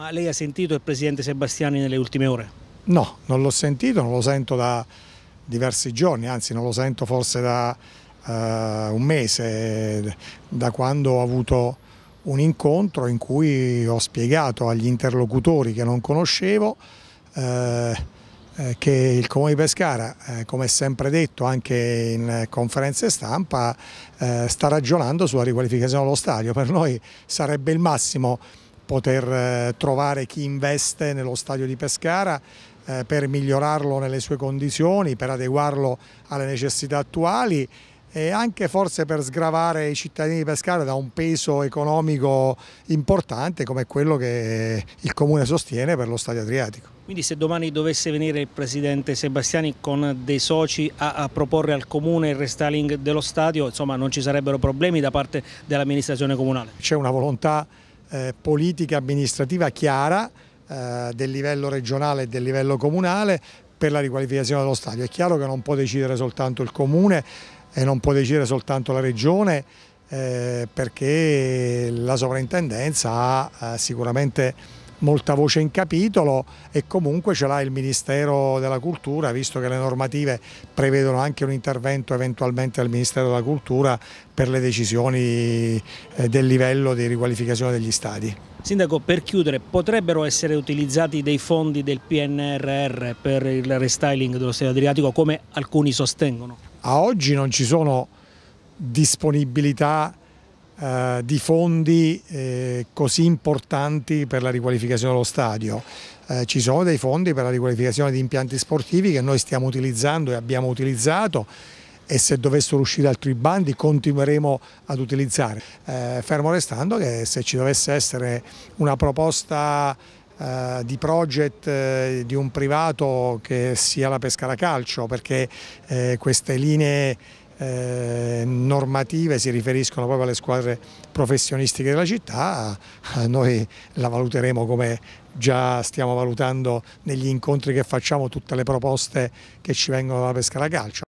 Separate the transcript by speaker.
Speaker 1: Ma lei ha sentito il presidente
Speaker 2: Sebastiani nelle ultime ore? No, non l'ho sentito, non lo sento da diversi giorni, anzi non lo sento forse da uh, un mese, da quando ho avuto un incontro in cui ho spiegato agli interlocutori che non conoscevo eh, eh che il Comune di Pescara, eh, come sempre detto anche in conferenze stampa, eh, sta ragionando sulla riqualificazione dello stadio. Per noi sarebbe il massimo poter eh, trovare chi investe nello stadio di Pescara eh, per migliorarlo nelle sue condizioni, per adeguarlo alle necessità attuali e anche forse per sgravare i cittadini di Pescara da un peso economico importante come quello che il Comune sostiene per lo Stadio Adriatico.
Speaker 1: Quindi se domani dovesse venire il Presidente Sebastiani con dei soci a, a proporre al Comune il restyling dello stadio, insomma non ci sarebbero problemi da parte dell'amministrazione comunale? C'è una volontà eh, politica amministrativa
Speaker 2: chiara eh, del livello regionale e del livello comunale per la riqualificazione dello stadio. È chiaro che non può decidere soltanto il comune e non può decidere soltanto la regione eh, perché la sovrintendenza ha eh, sicuramente molta voce in capitolo e comunque ce l'ha il Ministero della Cultura, visto che le normative prevedono anche un intervento eventualmente del Ministero della Cultura per le decisioni eh, del livello di riqualificazione degli stadi.
Speaker 1: Sindaco, per chiudere, potrebbero essere utilizzati dei fondi del PNRR per il restyling dello Stadio Adriatico come alcuni sostengono?
Speaker 2: A oggi non ci sono disponibilità eh, di fondi eh, così importanti per la riqualificazione dello stadio. Eh, ci sono dei fondi per la riqualificazione di impianti sportivi che noi stiamo utilizzando e abbiamo utilizzato e se dovessero uscire altri bandi continueremo ad utilizzare, eh, fermo restando che se ci dovesse essere una proposta eh, di project di un privato che sia la Pescara calcio perché queste linee eh, normative si riferiscono proprio alle squadre professionistiche della città, eh, noi la valuteremo come già stiamo valutando negli incontri che facciamo tutte le proposte che ci vengono dalla Pescara Calcio.